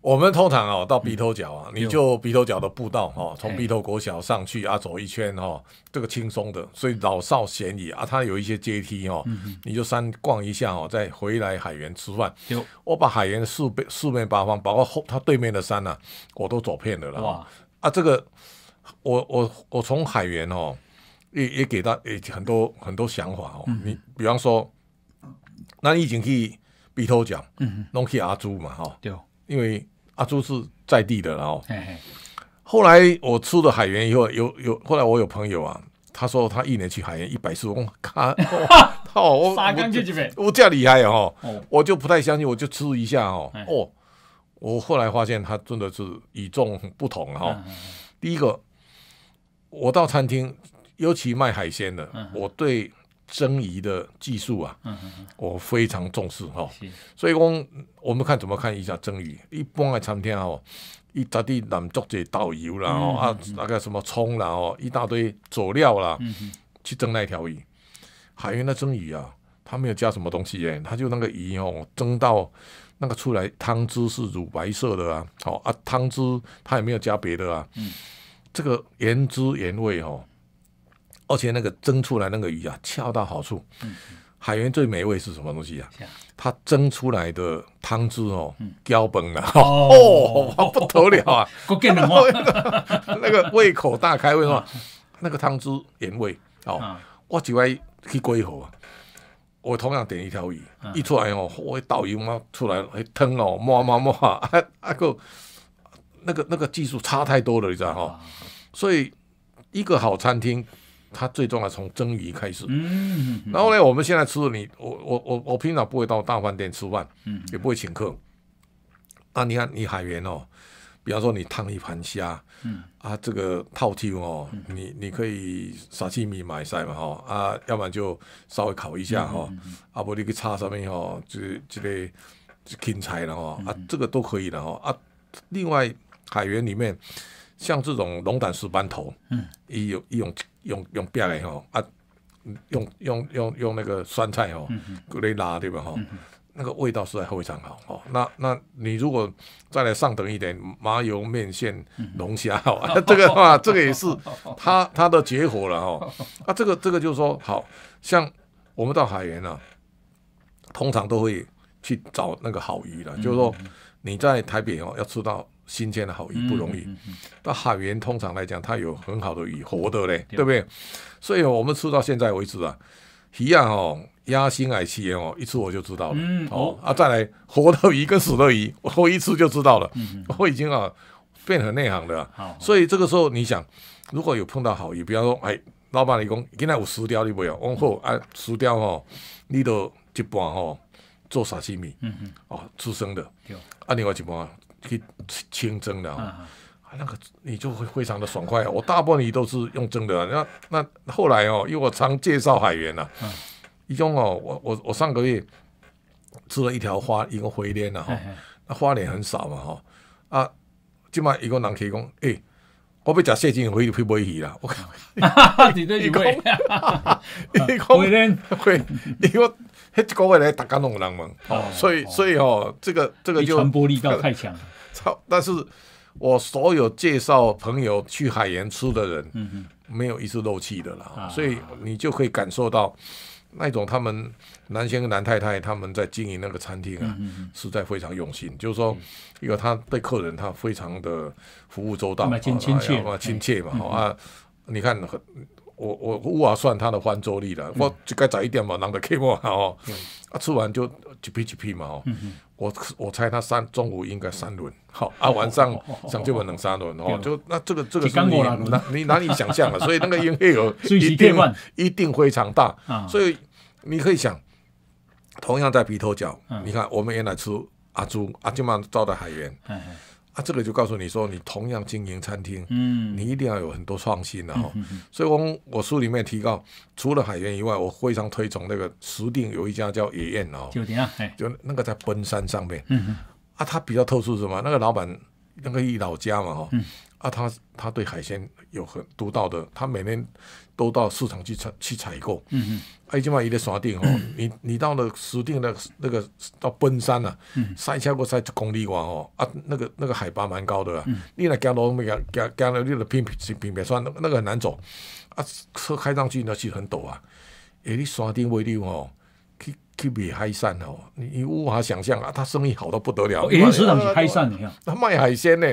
我们通常啊，到鼻头角啊，你就鼻头角的步道哈，从鼻头国小上去啊，走一圈哈，这个轻松的，所以老少咸宜啊。它有一些阶梯哈，你就山逛一下哦，再回来海源吃饭。我把海原四四面八方，包括后它对面的山呐，我都走遍了了。啊，这个我我我从海源哦，也也给他也很多很多想法哦。你比方说，那已经去鼻头角，弄去阿珠嘛哈。因为阿朱是在地的然哦。后来我出了海员以后，有有后来我有朋友啊，他说他一年去海员一百次，我靠，我 我这样厉害哦，我就不太相信，我就吃一下哦。哦，我后来发现他真的是与众不同哈。第一个，我到餐厅，尤其卖海鲜的，我对。蒸鱼的技术啊，我非常重视哈。所以讲，我们看怎么看一下蒸鱼。一般的餐厅哦，一大堆南竹子、倒油啦，哦啊，那个什么葱啦，哦，一大堆佐料啦，去蒸那一条鱼。还有那蒸鱼啊，他没有加什么东西耶，他就那个鱼哦，蒸到那个出来汤汁是乳白色的啊，哦啊，汤汁他也没有加别的啊，这个原汁原味哦。而且那个蒸出来那个鱼啊，恰到好处。海员最美味是什么东西啊？它蒸出来的汤汁哦，标本啊！哦，不得了啊！那个胃口大开，为什么？那个汤汁原味哦，我就爱去归河啊。我同样点一条鱼，一出来哦，我导游嘛出来了，疼哦，抹抹抹啊，那个那个那个技术差太多了，你知道哈？所以一个好餐厅。它最重要从蒸鱼开始，嗯，然后呢，我们现在吃的你，我我我我平常不会到大饭店吃饭，嗯，也不会请客，啊，你看你海员哦，比方说你烫一盘虾，嗯，啊，这个套秋哦，你你可以撒芥米买晒嘛哈，啊，要不然就稍微烤一下哈，啊，不你去擦什么哦，就这个芹菜了哈，啊，这个都可以的哈，啊，另外海员里面。像这种龙胆石斑头，嗯，伊用伊用用用白的吼，啊，用用用用那个酸菜吼，过来拉对吧吼，那个味道实在非常好哦。那那你如果再来上等一点麻油面线龙虾，这个话这个也是 它它的绝活了吼。啊，这个这个就是说，好像我们到海原啊，通常都会去找那个好鱼了，就是说你在台北哦要吃到。新鲜的好鱼不容易，那海员通常来讲，它有很好的鱼活的嘞，对不对？所以我们吃到现在为止啊，一样哦，压心矮气、盐哦，一吃我就知道了。哦啊，再来活的鱼跟死的鱼，我一吃就知道了。我已经啊，变成内行的。所以这个时候你想，如果有碰到好鱼，比方说，哎，老板你讲，今天有死掉的不要，往后啊，死掉哦，你都一半哦，做沙西米，哦，出生的，啊，另外一半。去清蒸的啊，那个你就会非常的爽快。我大部分鱼都是用蒸的。那那后来哦，因为我常介绍海员呐，用哦，我我我上个月吃了一条花，一个灰鲢的哈，那花鲢很少嘛哈啊，今晚一个人提供，哎，我要吃蟹金灰，去买鱼啦，我你哈哈哈，你讲，哈哈哈，灰你灰，你 说，这 个外来打工的男们，所以所以哦，这个这个就传播力道太强。但是，我所有介绍朋友去海盐吃的人，没有一次漏气的了。所以你就可以感受到，那种他们南先跟南太太他们在经营那个餐厅啊，实在非常用心。就是说，有他对客人他非常的服务周到，亲切嘛亲切嘛。好、啊，你看。我我无法算他的换周率了，我就该早一点嘛，难得给我。哦，啊吃完就几批几批嘛哦，我我猜他三中午应该三轮，好啊晚上想就问两三轮哦，就那这个这个生意难你难以想象了，所以那个营业额一定一定非常大，所以你可以想，同样在皮头角，你看我们原来吃阿朱阿金曼招的海员。啊，这个就告诉你说，你同样经营餐厅，嗯，你一定要有很多创新的哈。所以，我我书里面提到，除了海宴以外，我非常推崇那个石定有一家叫野宴哦，就那个在奔山上面，嗯嗯，啊，他比较特殊是什么？那个老板那个一老家嘛哈，啊，他他对海鲜有很独到的，他每年。都到市场去采去采购，嗯嗯。啊，另外伊个山顶吼，你你到了山顶了，那个到奔山了，塞下过塞一公里弯吼，啊，那个那个海拔蛮高的，啦。嗯、你来加罗没加加加了，你来平平平平山那个很难走，啊，车开上去呢是很多啊，哎，你山顶未溜哦。去比海山哦，你你无法想象啊，他生意好到不得了。因市场是海山，你看他卖海鲜呢，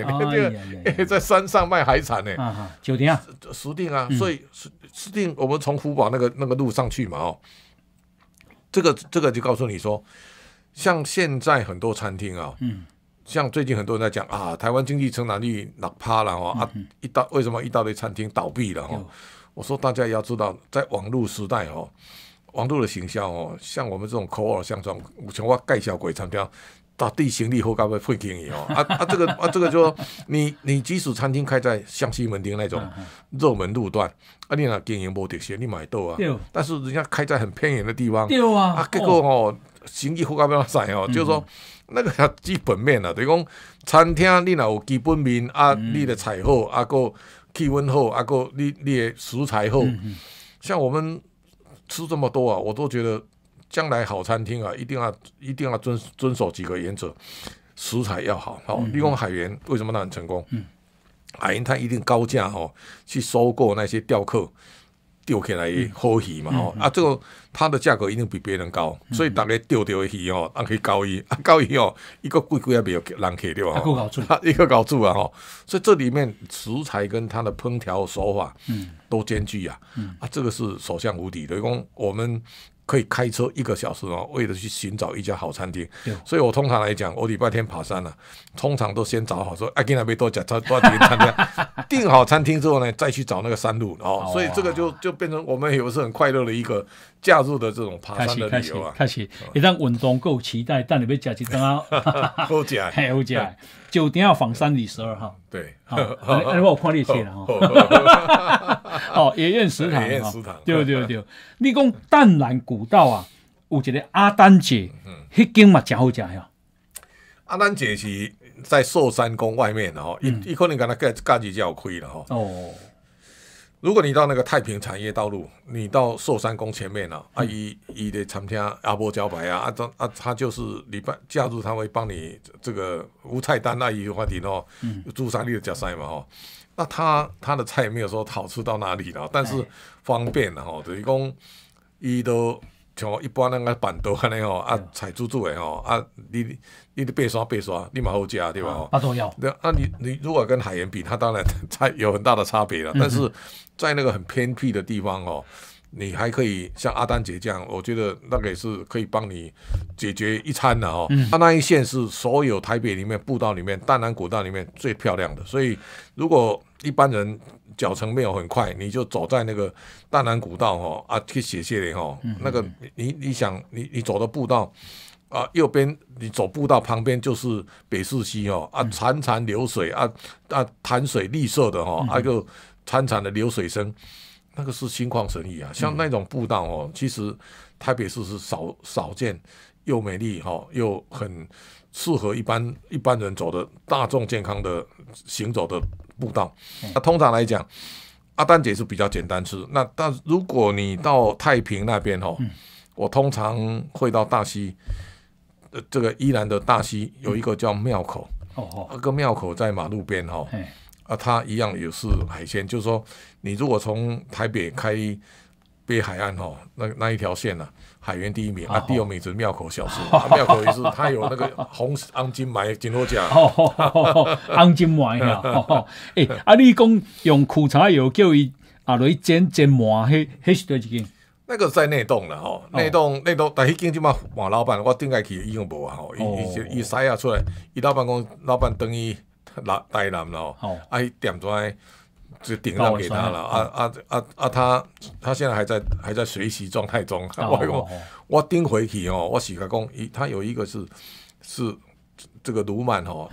在山上卖海产呢。酒店定啊，十定啊，所以十十定。我们从福宝那个那个路上去嘛哦，这个这个就告诉你说，像现在很多餐厅啊，嗯，像最近很多人在讲啊，台湾经济成长率落趴了哦啊，一大为什么一大堆餐厅倒闭了哈？我说大家也要知道，在网络时代哦。王度的形象哦，像我们这种口耳相传，像我盖小鬼餐厅，到地生意好，干不会经你哦。啊啊，这个啊，这个就你你即使餐厅开在湘西门町那种热门路段，啊，你那经营不得行，你买都啊。但是人家开在很偏远的地方，啊，结果哦，生意好干不怎散哦，就是说那个基本面啊，等于讲餐厅你那有基本面啊，你的菜好啊，够气温好啊，够你你的食材好，像我们。吃这么多啊，我都觉得将来好餐厅啊，一定要一定要遵遵守几个原则，食材要好。好，立功海源为什么很成功？嗯，海源他一定高价哦去收购那些钓客。钓起来好鱼嘛吼，啊，这个它的价格一定比别人高，所以逐别钓钓的鱼哦，啊可以交易，啊交易哦，一个贵贵也有要人看对吧？一个搞住，一个搞住啊吼，所以这里面食材跟它的烹调手法，嗯，都兼具啊，啊，这个是所向无敌的，一共我们。可以开车一个小时哦，为了去寻找一家好餐厅。所以我通常来讲，我礼拜天爬山呢，通常都先找好说，阿根廷没多讲，他多少一餐厅，订好餐厅之后呢，再去找那个山路哦。所以这个就就变成我们也是很快乐的一个。加入的这种爬山的理由啊，开始，一旦运动够期待。但你别加一汤啊，好吃，很 好吃。酒店要仿山里十二号，对，啊，那我看你些了哈。哦，野宴食堂，野宴食堂，对对对。你讲淡兰古道啊，有一个阿丹姐，迄间嘛真好吃哟。阿丹姐是在寿山宫外面的哦，一可能跟他隔隔己家有开了哈，哦。如果你到那个太平产业道路，你到寿山宫前面呢，阿姨伊的餐厅阿波茭白啊，阿张他就是礼拜假日他会帮你这个无菜单阿姨话题喏，朱砂粒的加菜嘛哦，那他他的菜没有说好吃到哪里了，但是方便了哦，等于讲伊都。像一般那个板都安尼哦，啊，菜煮煮的哦，啊，你你爬刷，爬刷你嘛好食对吧？啊，重要。那啊，你你如果跟海盐比，它当然差 有很大的差别了。但是在那个很偏僻的地方哦。你还可以像阿丹姐这样，我觉得那个也是可以帮你解决一餐的哦。他那一线是所有台北里面步道里面淡南古道里面最漂亮的，所以如果一般人脚程没有很快，你就走在那个淡南古道哦啊去写谢林哦，那个你你想你你走的步道啊，右边你走步道旁边就是北四溪哦啊潺潺流水啊啊潭水绿色的哦啊个潺潺的流水声。那个是心旷神怡啊，像那种步道哦，其实台北市是少少见，又美丽哈，又很适合一般一般人走的大众健康的行走的步道。那通常来讲，阿丹姐是比较简单吃。那但如果你到太平那边哦，我通常会到大溪，呃，这个依然的大溪有一个叫庙口，哦那个庙口在马路边哦。啊，它一样也是海鲜，就是说，你如果从台北开北海岸哈，那那一条线呢，海员第一名，啊，第二名是庙口小吃，庙口也是，它有那个红红金买金罗甲，红金买啊，哎，啊，你讲用苦茶油叫伊啊，来煎煎麻，迄迄是多一间，那个在内洞了吼，内洞内洞，但迄间即嘛换老板，我顶下去已经无啊吼，伊伊伊筛啊出来，伊老板讲，老板等于。拿带咯，啊，伊点在就顶让给他了。啊啊啊啊！他他现在还在还在学习状态中。我我我顶回去哦。我是讲，一他有一个是是这个卢曼哦，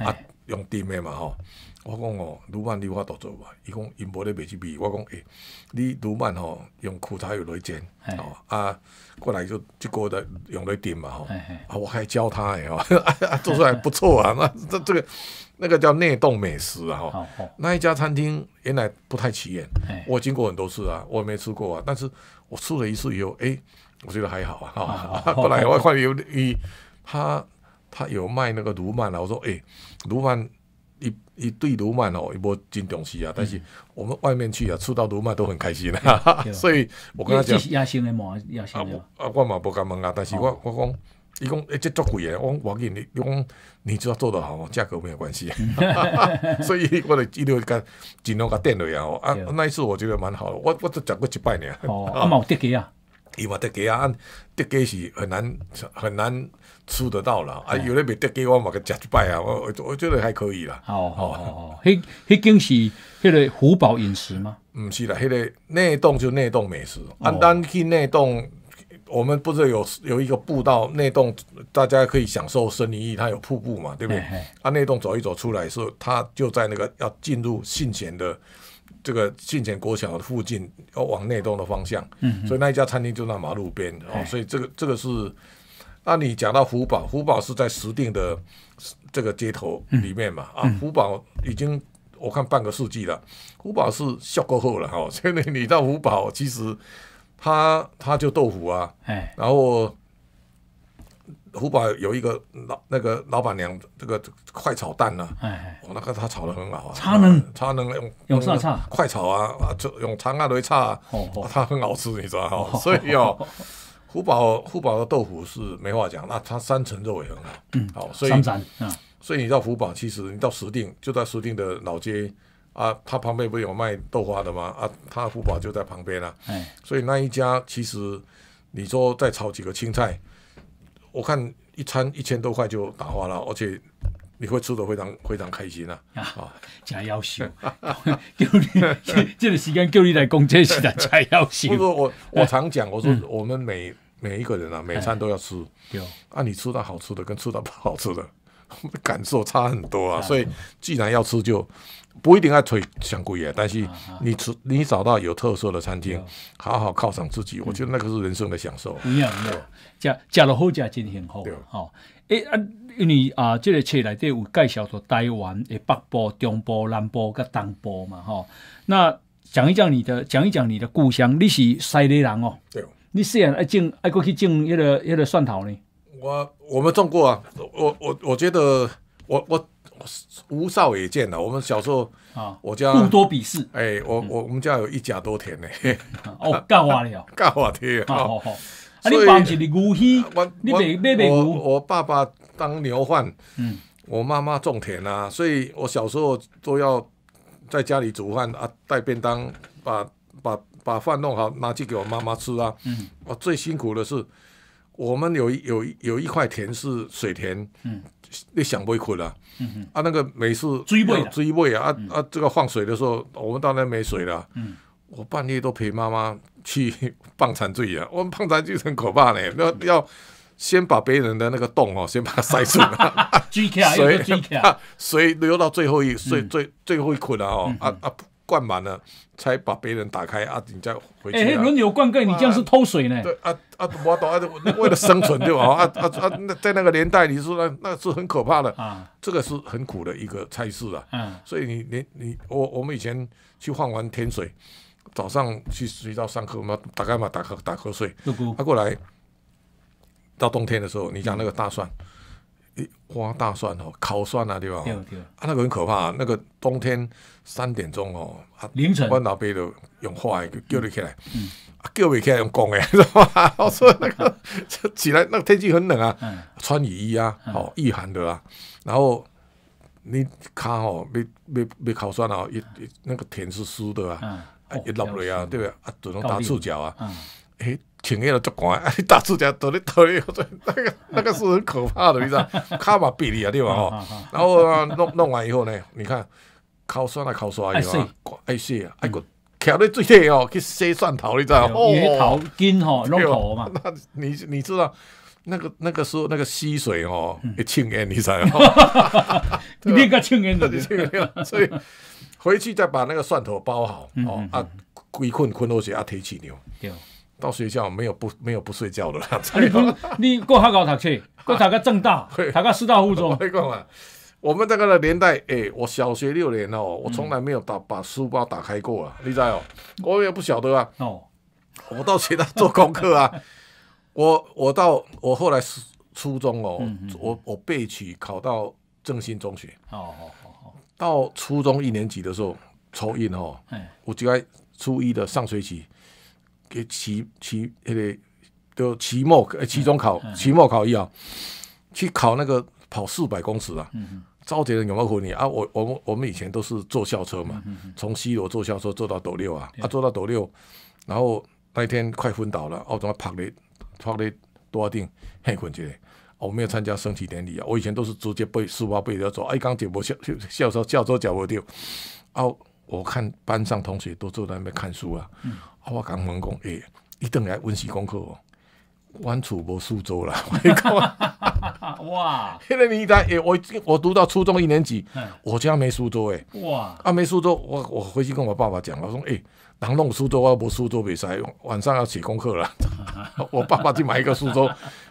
用电的嘛吼。我讲哦，卢曼你有法做做吧。伊讲伊无咧袂去比。我讲诶，你卢曼吼用苦茶有来煎哦。啊，过来就这个的用来点嘛吼。啊，我还教他的哦，做出来不错啊。那这这个。那个叫内洞美食啊，哈，那一家餐厅原来不太起眼，我经过很多次啊，我没吃过啊，但是我吃了一次以后，哎，我觉得还好啊，哈，本来我怀有一他他有卖那个卢曼啊，我说，哎，卢曼一一对卢曼哦，一波金东西啊，但是我们外面去啊，吃到卢曼都很开心，啊，所以，我跟他讲，亚信的毛亚信对啊，我嘛不敢问啊，但是我我讲。伊讲，诶，即足贵诶，我讲王记，你讲，你只要做得好，价格没有关系。所以，我就记录甲尽量甲垫落去啊！啊，那一次我觉得蛮好，我我只食过一摆尔。哦，啊，有得给啊？伊嘛得给啊？得给是很难很难吃得到啦。啊，有咧未得给，我嘛去食一摆啊。我我觉得还可以啦。哦哦哦，迄迄间是迄个虎宝饮食吗？毋是啦，迄个内洞就内洞美食。啊，咱去内洞。我们不是有有一个步道内洞，大家可以享受森林它有瀑布嘛，对不对？啊，内洞走一走出来是它就在那个要进入信贤的这个信贤国桥的附近，要往内洞的方向。嗯，所以那一家餐厅就在马路边哦，所以这个这个是啊，你讲到福宝，福宝是在石定的这个街头里面嘛，啊，福宝已经我看半个世纪了，福宝是笑过后了哈，所以你到福宝其实。他他就豆腐啊，然后福宝有一个老那个老板娘，这个快炒蛋呢，哎，那个他炒的很好啊，炒能炒能用用什么菜？快炒啊，啊就用长安芦荟炒，哦哦，他很好吃，你知道哈？所以哦。福宝福宝的豆腐是没话讲，那他三层肉也很好，嗯，好，所以，所以你到福宝，其实你到石定，就在石定的老街。啊，他旁边不是有卖豆花的吗？啊，他福宝就在旁边啊。哎，所以那一家其实，你说再炒几个青菜，我看一餐一千多块就打花了，而且你会吃的非常非常开心啊！啊，才要笑，叫你，这个时间叫你来公车时才要笑。不过我，我常讲，我说我们每每一个人啊，每餐都要吃。对啊，你吃到好吃的跟吃到不好吃的。感受差很多啊，所以既然要吃，就不一定要吃香菇啊。但是你吃，你找到有特色的餐厅，好好犒赏自己，我觉得那个是人生的享受。对，吃吃了好，假真很好。对哎啊，你啊，这个车内这有介绍的台湾的北部、中部、南部跟东部嘛，哈。那讲一讲你的，讲一讲你的故乡，你是西里人哦。对，你虽然爱种，爱过去种迄个迄个蒜头呢。我我们种过啊，我我我觉得我我吴少也见了，我们小时候啊，我家不多比试，哎，我我我们家有一家多田呢。哦，干活你哦，干活田啊，好好，你爸一是牛起，我我我爸爸当牛贩，嗯，我妈妈种田啊，所以我小时候都要在家里煮饭啊，带便当把把把饭弄好，拿去给我妈妈吃啊，嗯，我最辛苦的是。我们有有有一块田是水田，嗯，你想不一捆了？啊，那个每次追尾追尾啊啊！这个放水的时候，我们当然没水了。嗯，我半夜都陪妈妈去 放残醉啊，我们放残醉很可怕呢，要要先把别人的那个洞哦，先把它塞住。水啊，水流到最后一最最最后一捆了哦啊啊！灌满了，才把别人打开啊！你再回去。哎轮流灌溉，你这样是偷水呢。对啊啊！我懂啊，为了生存对吧？啊啊啊！那在那个年代，你说那是很可怕的啊！这个是很苦的一个差事啊。嗯。所以你你你我我们以前去换完天水，早上去学校上课，我们打开嘛？打瞌打瞌睡。他过来，到冬天的时候，你讲那个大蒜。诶，挖大蒜哦，烤蒜啊，对吧？对对。啊，那个很可怕，那个冬天三点钟哦，啊凌晨，弯老爸头用火来叫你起来，嗯，叫你起来用讲诶，是吧？我说那个起来，那个天气很冷啊，嗯，穿雨衣啊，哦御寒的啊，然后你脚哦被被被烤蒜了，一那个田是湿的啊，一落雷啊，对不对？啊，只能打赤脚啊，嗯，青烟 都足高，哎，大出家在咧推，那个那个是很可怕的，你知？道？卡嘛比例啊，对伐？哦，然后弄弄完以后呢，你看烤酸啊，烤酸有啊，哎是啊，哎个撬咧最底哦，去洗蒜头，你知？道？鱼头根吼，弄土嘛。那你你知道那个那个时候那个溪水哦，一清烟，你知？哈哈哈哈哈哈！你个青烟就是青所以回去再把那个蒜头包好哦啊，归困困落去啊，提起尿。到学校没有不没有不睡觉的啦。你 你过哈高读去，过读个正大，读个师大附中。我们这个年代，哎，我小学六年哦，我从来没有打把书包打开过啊。你知哦？我也不晓得啊。哦，我到学校做功课啊。我我到我后来初中哦，我我被取考到正兴中学。哦哦哦到初中一年级的时候抽印哦，我就在初一的上学期。给期期迄个，就期末、期中考、期末考一啊，去考那个跑四百公尺啊。嗯嗯。招杰人有冇苦你啊？我我我们以前都是坐校车嘛，从西罗坐校车坐到斗六啊，啊坐到斗六，然后那一天快昏倒了，后怎么趴的拍的多定黑昏起来，我没有参加升旗典礼啊，我以前都是直接背书包背着走。哎，刚笑笑，校校校车叫不掉。哦，我看班上同学都坐在那边看书啊。嗯。我刚问讲，一你要来温习功课哦？阮厝无苏州啦！哇！迄个年代，诶、哎，我我读到初中一年级，我家没苏州诶。哇！啊，没苏州，我我回去跟我爸爸讲，我说，诶，人弄苏州？我无苏州比赛，晚上要写功课了。我爸爸去买一个苏州，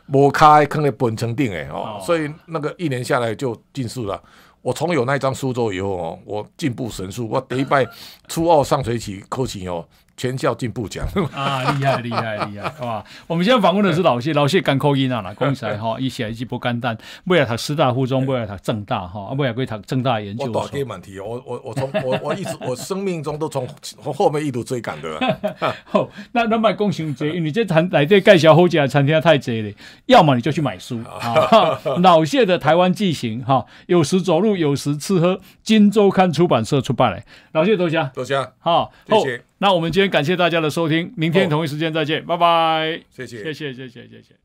无开，坑的本成定诶。哦。所以那个一年下来就近视了。我从有那一张苏州以后哦，我进步神速。我第一拜初二上学期开始哦。全校进步奖啊，厉害厉害厉害，是吧？我们现在访问的是老谢，老谢干考音啊啦，刚才哈一写一句不干淡，为了他师大附中，为了他正大哈，啊，为了归他正大研究我倒给满题，我我我从我我一直我生命中都从后面一路追赶的。那能买功行济？你这谈来这盖小后街的餐厅太贼了，要么你就去买书啊。老谢的《台湾纪行》哈，有时走路，有时吃喝，金周刊出版社出版的。老谢多谢多谢，好谢谢。那我们今天感谢大家的收听，明天同一时间再见，拜拜。谢谢，谢谢，谢谢，谢谢。